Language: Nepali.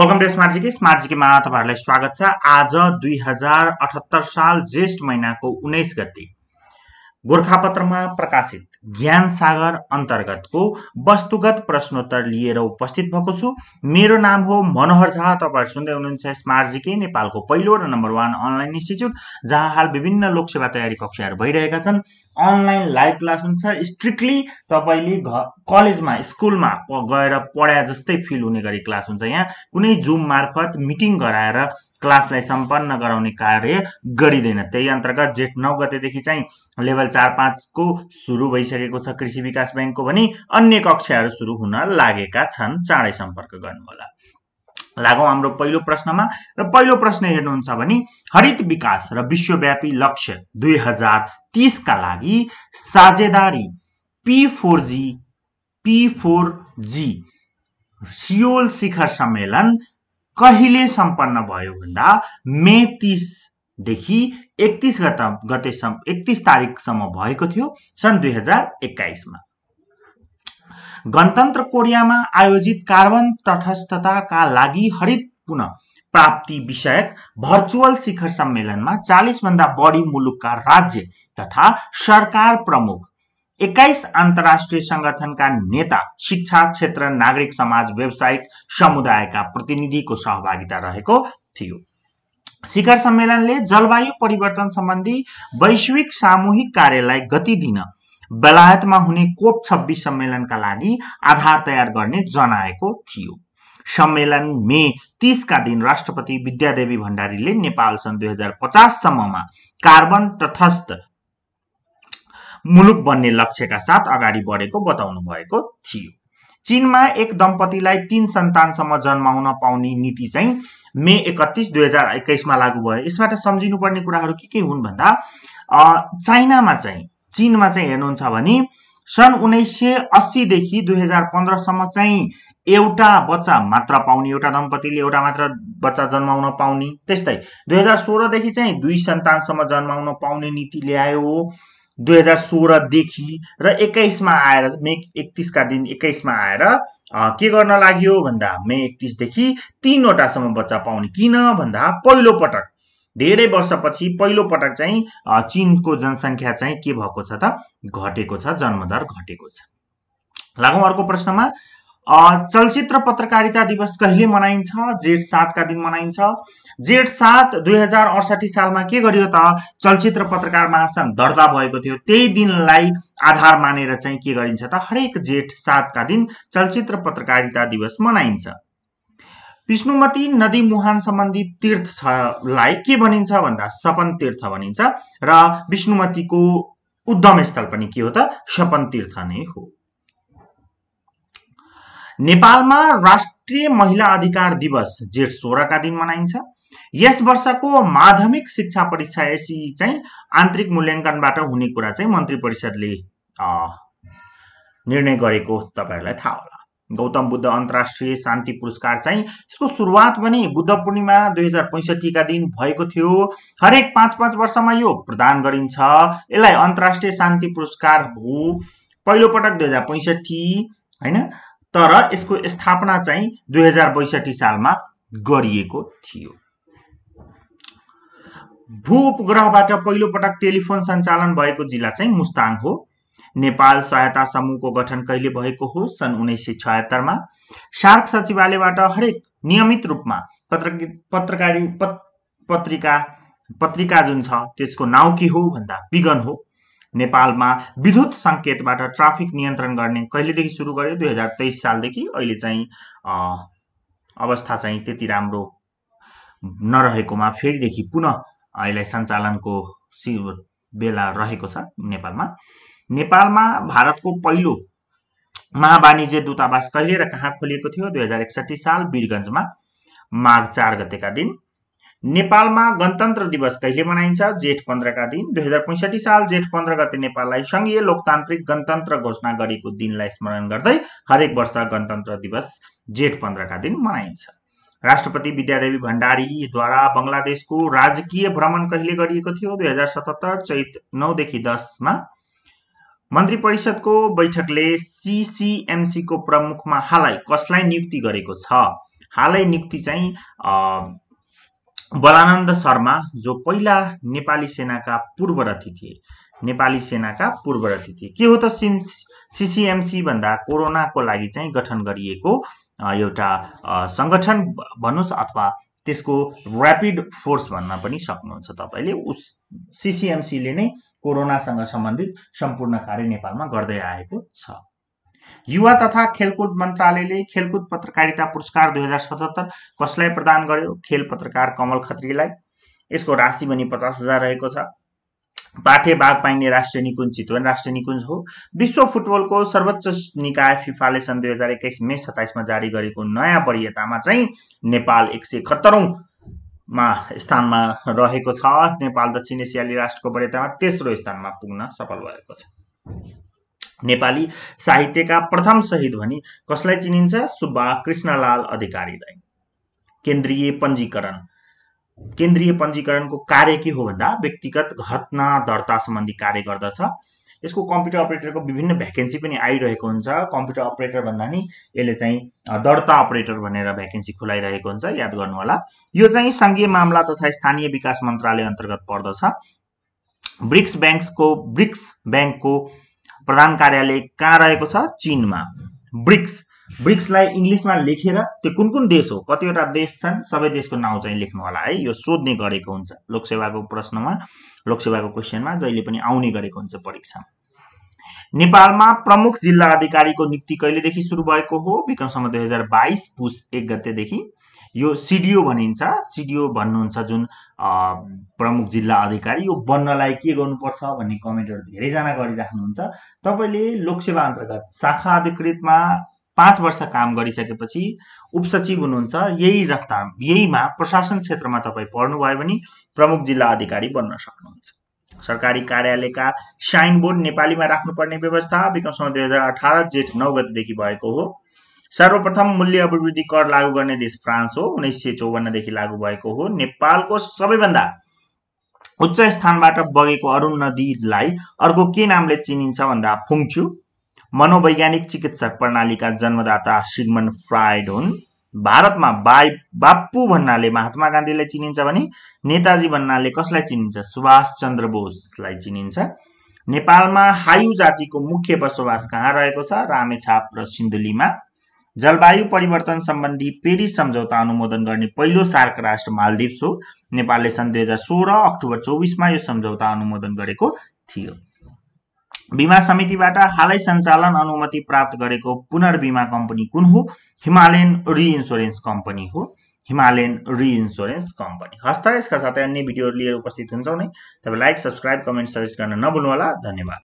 welcome to smart GK smart जिकेमा तपाईँहरूलाई स्वागत छ आज दुई हजार अठहत्तर साल ज्येष्ठ महिनाको उन्नाइस गते गोर्खापत्रमा प्रकाशित ज्ञान सागर अन्तर्गतको वस्तुगत प्रश्नोत्तर लिएर उपस्थित भएको छु मेरो नाम हो मनोहर झा तपाईँहरू सुन्दै हुनुहुन्छ स्मार्ट जिके नेपालको पहिलो र नम्बर वान अनलाइन इन्स्टिच्युट जहाँ हाल विभिन्न लोकसेवा तयारी कक्षाहरू भइरहेका छन् अनलाइन लाइभ क्लास हुन्छ स्ट्रिक्टली तपाईँले घ कलेजमा स्कुलमा गएर पढाए जस्तै फिल हुने गरी क्लास हुन्छ यहाँ कुनै जुम मार्फत मिटिङ गराएर क्लासलाई सम्पन्न गराउने कार्य गरिँदैन त्यही अन्तर्गत जेठ नौ गतेदेखि चाहिँ लेभल चार पाँचको सुरु भइसक्यो भइसकेको छ कृषि विकास ब्याङ्कको भने अन्य कक्षाहरू सुरु हुन लागेका छन् चाँडै सम्पर्क गर्नुहोला लागौँ हाम्रो पहिलो प्रश्नमा र पहिलो प्रश्न हेर्नुहुन्छ भने हरित विकास र विश्वव्यापी लक्ष्य दुई हजार तिसका लागि साझेदारी P four G P four G Seoul शिखर सम्मेलन कहिले सम्पन्न भयो भन्दा मे तिसदेखि एकतिस गत गतेसम्म एकतिस तारिकसम्म भएको थियो सन् दुई हजार एक्काइसमा गणतन्त्र कोरियामा आयोजित कार्बन तटस्थताका लागि हरित पुनः प्राप्ति विषयक भर्चुअल शिखर सम्मेलनमा भन्दा बढी मुलुकका राज्य तथा सरकार प्रमुख एक्काइस अन्तर्राष्ट्रिय सङ्गठनका नेता शिक्षा क्षेत्र नागरिक समाज व्यावसायिक समुदायका प्रतिनिधिको सहभागिता रहेको थियो शिखर सम्मेलनले जलवायु परिवर्तन सम्बन्धी वैश्विक सामूहिक कार्यलाई गति दिन बेलायतमा हुने कोप छब्बिस सम्मेलनका लागि आधार तयार गर्ने जनाएको थियो सम्मेलन मे तिसका दिन राष्ट्रपति विद्यादेवी भण्डारीले नेपाल सन् दुई हजार पचाससम्ममा कार्बन तटस्थ मुलुक बन्ने लक्ष्यका साथ अगाडि बढेको बताउनु भएको थियो चिनमा एक दम्पतिलाई तीन सन्तानसम्म जन्माउन पाउने नीति चाहिँ मे एकतिस दुई हजार एक्काइसमा लागू भयो यसबाट सम्झिनुपर्ने कुराहरू के के हुन् भन्दा चाइनामा चाहिँ चिनमा चाहिँ हेर्नुहुन्छ भने सन् उन्नाइस सय अस्सीदेखि दुई हजार पन्ध्रसम्म चाहिँ एउटा बच्चा मात्र पाउने एउटा दम्पतिले एउटा मात्र बच्चा जन्माउन पाउने त्यस्तै दुई हजार सोह्रदेखि चाहिँ दुई सन्तानसम्म जन्माउन पाउने नीति ल्यायो दुई हजार सोह्रदेखि र एक्काइसमा आएर मे एकतिसका दिन एक्काइसमा आएर के गर्न लाग्यो भन्दा मे एकतिसदेखि तिनवटासम्म बच्चा पाउने किन भन्दा पहिलोपटक धेरै वर्षपछि पहिलोपटक चाहिँ चिनको जनसङ्ख्या चाहिँ के भएको छ त घटेको छ जन्मदर घटेको छ लागौँ अर्को प्रश्नमा चलचित्र पत्रकारिता दिवस कहिले मनाइन्छ जेठ सातका दिन मनाइन्छ जेठ सात दुई हजार अडसठी सालमा के गरियो त चलचित्र पत्रकार महासङ्घ दर्ता भएको थियो त्यही दिनलाई आधार मानेर चाहिँ के गरिन्छ त हरेक जेठ सातका दिन चलचित्र पत्रकारिता दिवस मनाइन्छ विष्णुमती नदी मुहान सम्बन्धी तीर्थलाई के भनिन्छ भन्दा सपन तीर्थ भनिन्छ र विष्णुमतीको उद्गम स्थल पनि के हो त सपन तीर्थ नै हो नेपालमा राष्ट्रिय महिला अधिकार दिवस जेठ सोह्रका दिन मनाइन्छ यस वर्षको माध्यमिक शिक्षा परीक्षा एसी चाहिँ आन्तरिक मूल्याङ्कनबाट हुने कुरा चाहिँ मन्त्री परिषदले निर्णय गरेको तपाईँहरूलाई थाहा होला गौतम बुद्ध अन्तर्राष्ट्रिय शान्ति पुरस्कार चाहिँ यसको सुरुवात पनि बुद्ध पूर्णिमा दुई हजार पैँसठीका दिन भएको थियो हरेक पाँच पाँच वर्षमा यो प्रदान गरिन्छ यसलाई अन्तर्राष्ट्रिय शान्ति पुरस्कार हो पहिलोपटक दुई हजार पैँसठी होइन तर यसको स्थापना चाहिँ दुई हजार बैसठी सालमा गरिएको थियो भू उपग्रहबाट पहिलोपटक टेलिफोन सञ्चालन भएको जिल्ला चाहिँ मुस्ताङ हो नेपाल सहायता समूहको गठन कहिले भएको हो सन् उन्नाइस सय छयत्तरमा सार्क सचिवालयबाट हरेक नियमित रूपमा पत्र पत्रकारी पत्रिका पत्रिका जुन छ त्यसको नाउँ के हो भन्दा बिगन हो नेपालमा विद्युत सङ्केतबाट ट्राफिक नियन्त्रण गर्ने कहिलेदेखि सुरु गर्यो दुई हजार तेइस सालदेखि अहिले चाहिँ अवस्था चाहिँ त्यति राम्रो नरहेकोमा फेरिदेखि पुनः अहिले सञ्चालनको सि बेला रहेको छ नेपालमा नेपालमा भारतको पहिलो महावाणिज्य दूतावास कहिले र कहाँ खोलिएको थियो दुई हजार एकसठी साल वीरगञ्जमा माघ चार गतेका दिन नेपालमा गणतन्त्र दिवस कहिले मनाइन्छ जेठ पन्ध्रका दिन दुई हजार पैँसठी साल जेठ पन्ध्र गते नेपाललाई सङ्घीय लोकतान्त्रिक गणतन्त्र घोषणा गरेको दिनलाई स्मरण गर्दै हरेक वर्ष गणतन्त्र दिवस जेठ पन्ध्रका दिन मनाइन्छ राष्ट्रपति विद्यादेवी भण्डारीद्वारा बङ्गलादेशको राजकीय भ्रमण कहिले गरिएको थियो दुई हजार सतहत्तर चैत नौदेखि दसमा मन्त्री परिषदको बैठकले सिसिएमसीको प्रमुखमा हालै कसलाई नियुक्ति गरेको छ हालै नियुक्ति चाहिँ बलानन्द शर्मा जो पहिला नेपाली सेनाका पूर्वरथी थिए नेपाली सेनाका पूर्वरथी थिए के हो त सिम सिसिएमसी भन्दा कोरोनाको लागि चाहिँ गठन गरिएको एउटा सङ्गठन भन्नुहोस् अथवा त्यसको ऱ्यापिड फोर्स भन्न पनि सक्नुहुन्छ तपाईँले उस सिसिएमसीले नै कोरोनासँग सम्बन्धित सम्पूर्ण कार्य नेपालमा गर्दै आएको छ युवा तथा खेलकुद मन्त्रालयले खेलकुद पत्रकारिता पुरस्कार दुई हजार सतहत्तर कसलाई प्रदान गर्यो खेल पत्रकार कमल खत्रीलाई यसको राशि पनि पचास हजार रहेको छ पाठे भाग पाइने राष्ट्रिय निकुञ्ज चितवन राष्ट्रिय निकुञ्ज हो विश्व फुटबलको सर्वोच्च निकाय फिफाले सन् दुई हजार एक्काइस मे सत्ताइसमा जारी गरेको नयाँ वरियतामा चाहिँ नेपाल एक सय मा स्थानमा रहेको छ नेपाल दक्षिण एसियाली राष्ट्रको वरियतामा तेस्रो स्थानमा पुग्न सफल भएको छ नेपाली साहित्यका प्रथम शहीद भनी कसलाई चिनिन्छ सुब्बा कृष्णलाल अधिकारीलाई केन्द्रीय पञ्जीकरण केन्द्रीय पञ्जीकरणको कार्य के हो भन्दा व्यक्तिगत घटना दर्ता सम्बन्धी कार्य गर्दछ यसको कम्प्युटर अपरेटरको विभिन्न भ्याकेन्सी पनि आइरहेको हुन्छ कम्प्युटर अपरेटर भन्दा नि यसले चाहिँ दर्ता अपरेटर भनेर भ्याकेन्सी खुलाइरहेको हुन्छ याद गर्नु होला यो चाहिँ सङ्घीय मामला तथा स्थानीय विकास मन्त्रालय अन्तर्गत पर्दछ ब्रिक्स ब्याङ्कको ब्रिक्स ब्याङ्कको प्रधान कार्यालय कहाँ रहेको छ चिनमा ब्रिक्स ब्रिक्सलाई इङ्ग्लिसमा लेखेर त्यो कुन कुन देश हो कतिवटा देश छन् सबै देशको नाउँ चाहिँ लेख्नु होला है यो सोध्ने गरेको हुन्छ लोकसेवाको प्रश्नमा लोकसेवाको क्वेसनमा जहिले पनि आउने गरेको हुन्छ परीक्षा नेपालमा प्रमुख जिल्ला अधिकारीको नियुक्ति कहिलेदेखि सुरु भएको हो विक्रमसम्म दुई हजार बाइस पुस एक गतेदेखि यो सिडिओ भनिन्छ सिडिओ भन्नुहुन्छ जुन प्रमुख जिल्ला अधिकारी यो बन्नलाई के गर्नुपर्छ भन्ने कमेन्टहरू धेरैजना गरिराख्नुहुन्छ तपाईँले लोकसेवा अन्तर्गत शाखा अधिकृतमा पाँच वर्ष काम गरिसकेपछि उपसचिव हुनुहुन्छ यही रफ्तार यहीमा प्रशासन क्षेत्रमा तपाईँ पढ्नुभयो भने प्रमुख जिल्ला अधिकारी बन्न सक्नुहुन्छ सरकारी कार्यालयका साइन बोर्ड नेपालीमा राख्नुपर्ने व्यवस्था विक्रमसम्म दुई हजार अठार जेठ नौ गतिदेखि भएको हो सर्वप्रथम मूल्य अभिवृद्धि कर लागू गर्ने देश फ्रान्स हो उन्नाइस सय चौवन्नदेखि लागू भएको हो नेपालको सबैभन्दा उच्च स्थानबाट बगेको अरुण नदीलाई अर्को के नामले चिनिन्छ भन्दा फुङचु मनोवैज्ञानिक चिकित्सक प्रणालीका जन्मदाता सिगमन फ्राइड हुन् भारतमा बाई बापु भन्नाले महात्मा गान्धीलाई चिनिन्छ भने नेताजी भन्नाले कसलाई चिनिन्छ सुभाष चन्द्र बोसलाई चिनिन्छ नेपालमा हायु जातिको मुख्य बसोबास कहाँ रहेको छ रामेछाप र सिन्धुलीमा जलवायु परिवर्तन सम्बन्धी पेरिस सम्झौता अनुमोदन गर्ने पहिलो सार्क राष्ट्र मालदिप्स हो नेपालले सन् दुई हजार सोह्र अक्टोबर चौबिसमा यो सम्झौता अनुमोदन गरेको थियो बिमा समितिबाट हालै सञ्चालन अनुमति प्राप्त गरेको पुनर्बिमा कम्पनी कुन हो हिमालयन रि कम्पनी हो हिमालयन रि कम्पनी हस्त यसका साथै अन्य भिडियोहरू लिएर उपस्थित हुन्छौँ नै तपाईँ लाइक सब्सक्राइब कमेन्ट सजेस्ट गर्न नभुल्नुहोला धन्यवाद